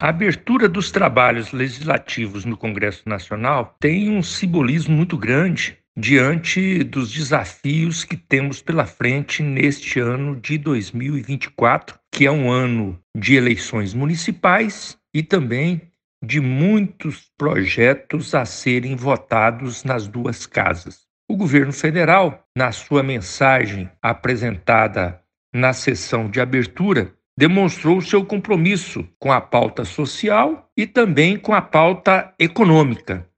A abertura dos trabalhos legislativos no Congresso Nacional tem um simbolismo muito grande diante dos desafios que temos pela frente neste ano de 2024, que é um ano de eleições municipais e também de muitos projetos a serem votados nas duas casas. O governo federal, na sua mensagem apresentada na sessão de abertura, demonstrou seu compromisso com a pauta social e também com a pauta econômica.